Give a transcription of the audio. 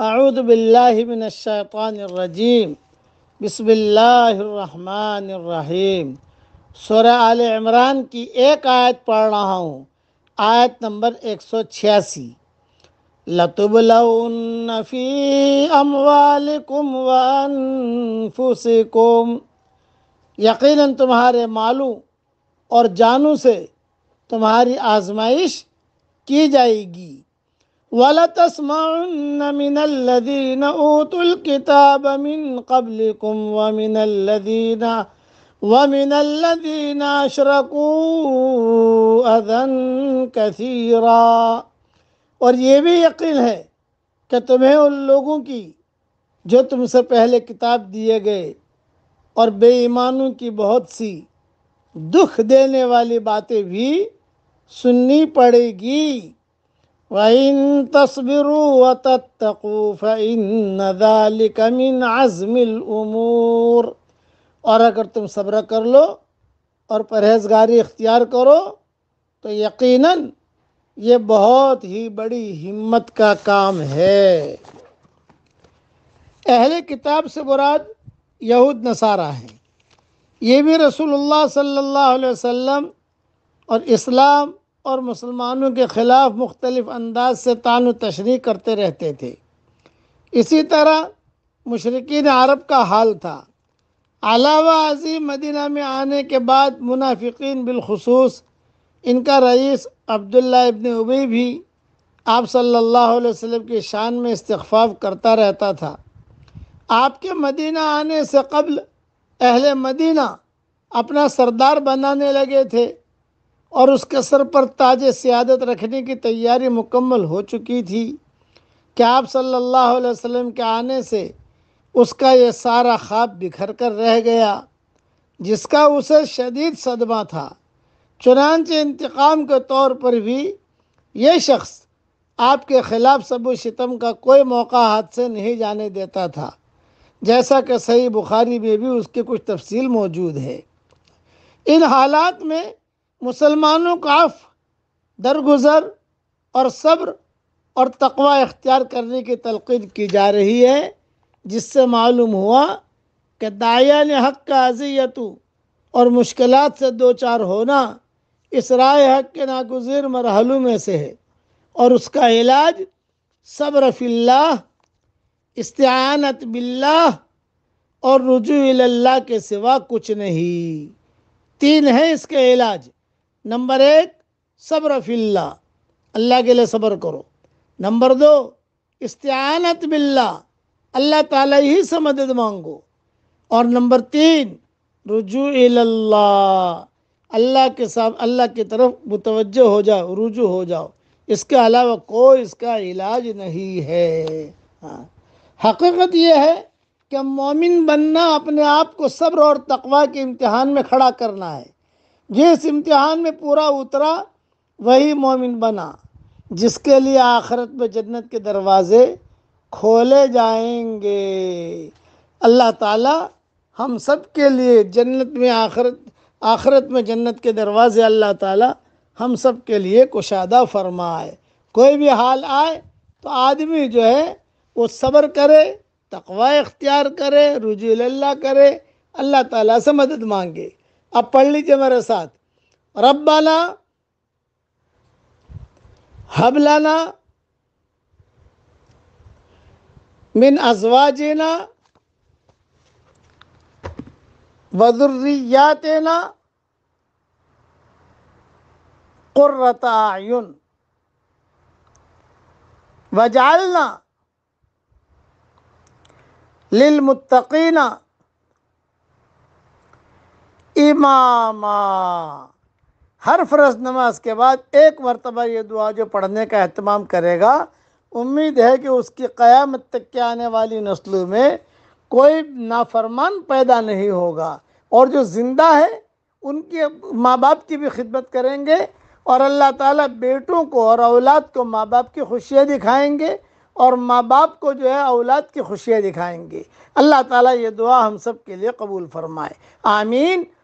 اعوذ باللہ من الشیطان الرجیم بسم اللہ الرحمن الرحیم سورہ آل عمران کی ایک آیت پڑھ رہا ہوں آیت نمبر ایک سو چھیاسی فِي أَمْوَالِكُمْ وَأَنفُسِكُمْ یقیناً تمہارے معلوم اور جانوں سے تمہاری آزمائش کی جائے گی وَلَتَسْمَعُنَّ مِنَ الَّذِينَ أُوتُوا الْكِتَابَ مِنْ قَبْلِكُمْ وَمِنَ الَّذِينَ وَمِنَ الَّذِينَ أَشْرَكُوا أَذًا كَثِيرًا اور یہ بھی یقین ہے کہ تمہیں ان لوگوں کی جو تم سے پہلے کتاب دیئے گئے اور بے ایمانوں کی بہت سی دکھ دینے والی باتیں بھی سننی پڑے گی وَإِن تَصْبِرُوا وَتَتَّقُوا فَإِنَّ ذَلِكَ مِنْ عَزْمِ الْأُمُورِ اور اگر تم صبر کر لو اور پرہیزگاری اختیار کرو تو یقیناً یہ بہت ہی بڑی ہمت کا کام ہے اہل کتاب سے براد یہود نصارہ ہیں یہ بھی رسول اللہ صلی اللہ علیہ وسلم اور اسلام اور مسلمانوں کے خلاف مختلف انداز سے تان و تشریح کرتے رہتے تھے اسی طرح مشرقین عرب کا حال تھا علاوہ عظیم مدینہ میں آنے کے بعد منافقین بالخصوص ان کا رئیس عبداللہ ابن ابی بھی آپ صلی اللہ علیہ وسلم کی شان میں استخفاف کرتا رہتا تھا آپ کے مدینہ آنے سے قبل اہل مدینہ اپنا سردار بنانے لگے تھے اور اس کے سر پر تاج سیادت رکھنے کی تیاری مکمل ہو چکی تھی کہ آپ صلی اللہ علیہ وسلم کے آنے سے اس کا یہ سارا خواب بکھر کر رہ گیا جس کا اسے شدید صدمہ تھا چنانچہ انتقام کے طور پر بھی یہ شخص آپ کے خلاف سب و شتم کا کوئی موقع ہاتھ سے نہیں جانے دیتا تھا جیسا کہ صحیح بخاری میں بھی اس کی کچھ تفصیل موجود ہے ان حالات میں مسلمانوں کا عف درگزر اور صبر اور تقوی اختیار کرنے کی تلقید کی جا رہی ہے جس سے معلوم ہوا کہ نے حق کا اذیتوں اور مشکلات سے دو چار ہونا رائے حق کے ناگزیر مرحلوں میں سے ہے اور اس کا علاج صبر فی اللہ استعانت باللہ اور رجوع اللہ کے سوا کچھ نہیں تین ہے اس کے علاج نمبر ایک صبر فی اللہ اللہ کے صبر کرو نمبر دو استعانت باللہ اللہ تعالیٰ ہی سے مدد مانگو اور نمبر تین رجوع اللہ اللہ کے ساتھ اللہ کی طرف متوجہ ہو جاؤ رجوع ہو جاؤ اس کے علاوہ کوئی اس کا علاج نہیں ہے ہاں۔ حقیقت یہ ہے کہ مومن بننا اپنے آپ کو صبر اور تقوی کے امتحان میں کھڑا کرنا ہے جس امتحان میں پورا اترا وہی مومن بنا جس کے لیے آخرت میں جنت کے دروازے کھولے جائیں گے اللہ تعالیٰ ہم سب کے لیے جنت میں آخرت آخرت میں جنت کے دروازے اللہ تعالیٰ ہم سب کے لیے کشادہ فرمائے کوئی بھی حال آئے تو آدمی جو ہے وہ صبر کرے تقوی اختیار کرے رجوع اللہ کرے اللہ تعالیٰ سے مدد مانگے أبلي جمرة سات ربنا هب لنا من أزواجنا وذرياتنا قرة أعين وجعلنا للمتقين امامہ ہر فرض نماز کے بعد ایک مرتبہ یہ دعا جو پڑھنے کا اہتمام کرے گا امید ہے کہ اس کی قیامت تک کے آنے والی نسلوں میں کوئی نافرمان پیدا نہیں ہوگا اور جو زندہ ہے ان کی ماں باپ کی بھی خدمت کریں گے اور اللہ تعالیٰ بیٹوں کو اور اولاد کو ماں باپ کی خوشیاں دکھائیں گے اور ماں باپ کو جو ہے اولاد کی خوشیاں دکھائیں گے اللہ تعالیٰ یہ دعا ہم سب کے لیے قبول فرمائے آمین